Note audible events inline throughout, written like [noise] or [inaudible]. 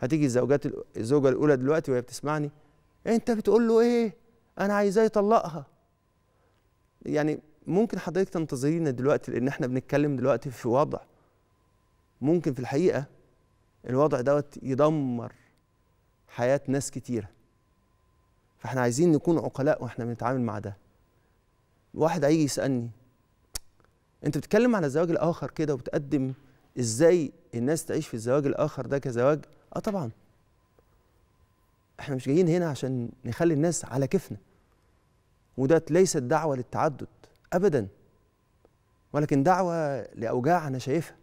هتيجي الزوجات الزوجه الاولى دلوقتي وهي بتسمعني انت بتقول له ايه انا عايزاه يطلقها يعني ممكن حضرتك تنتظرينا دلوقتي لان احنا بنتكلم دلوقتي في وضع ممكن في الحقيقه الوضع دوت يدمر حياه ناس كتيره فاحنا عايزين نكون عقلاء واحنا بنتعامل مع ده واحد هيجي يسالني انت بتتكلم على الزواج الاخر كده وبتقدم ازاي الناس تعيش في الزواج الاخر ده كزواج اه طبعا احنا مش جايين هنا عشان نخلي الناس على كيفنا وده ليست دعوه للتعدد ابدا ولكن دعوه لاوجاع انا شايفها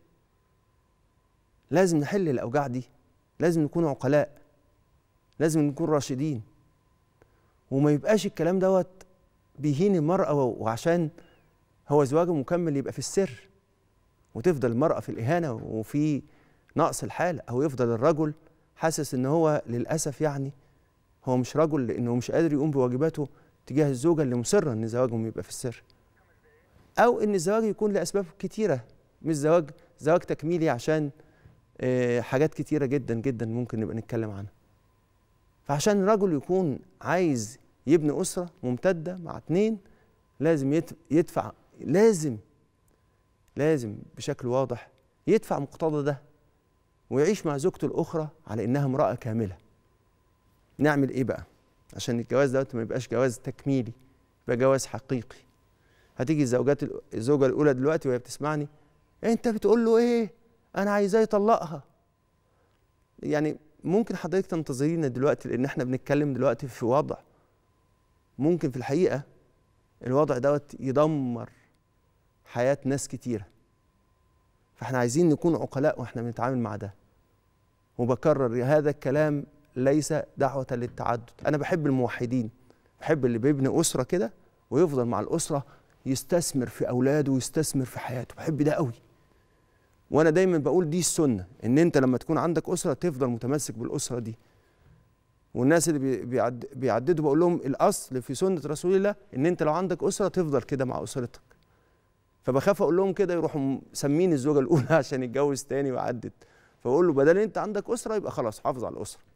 لازم نحل الاوجاع دي لازم نكون عقلاء لازم نكون راشدين وما يبقاش الكلام دوت بيهين المرأة وعشان هو زواجه مكمل يبقى في السر وتفضل المرأة في الإهانة وفي نقص الحاله او يفضل الرجل حاسس ان هو للاسف يعني هو مش رجل لانه مش قادر يقوم بواجباته تجاه الزوجه اللي مصره ان زواجهم يبقى في السر او ان الزواج يكون لاسباب كتيره مش زواج زواج تكميلي عشان آه، حاجات كتيره جدا جدا ممكن نبقى نتكلم عنها فعشان رجل يكون عايز يبني اسره ممتده مع اتنين لازم يدفع لازم لازم بشكل واضح يدفع مقتضى ده ويعيش مع زوجته الاخرى على انها امراه كامله نعمل ايه بقى عشان الجواز دوت ما يبقاش جواز تكميلي يبقى جواز حقيقي هتيجي الزوجات الزوجه الاولى دلوقتي وهي بتسمعني إيه انت بتقول له ايه انا عايزاه يطلقها يعني ممكن حضرتك تنتظرينا دلوقتي لان احنا بنتكلم دلوقتي في وضع ممكن في الحقيقه الوضع دوت يدمر حياه ناس كتيره احنا عايزين نكون عقلاء واحنا بنتعامل مع ده وبكرر هذا الكلام ليس دعوة للتعدد أنا بحب الموحدين بحب اللي بيبني أسرة كده ويفضل مع الأسرة يستثمر في أولاده ويستثمر في حياته بحب ده قوي وأنا دايما بقول دي السنة إن أنت لما تكون عندك أسرة تفضل متمسك بالأسرة دي والناس اللي بيعد... بيعددوا بقول لهم الأصل في سنة رسول الله إن أنت لو عندك أسرة تفضل كده مع أسرتك فبخاف اقول لهم كده يروحوا مسمين الزوجه الاولى [laughs] عشان يتجوز تاني وعدت فاقول له بدل انت عندك اسره يبقى خلاص حافظ على الاسره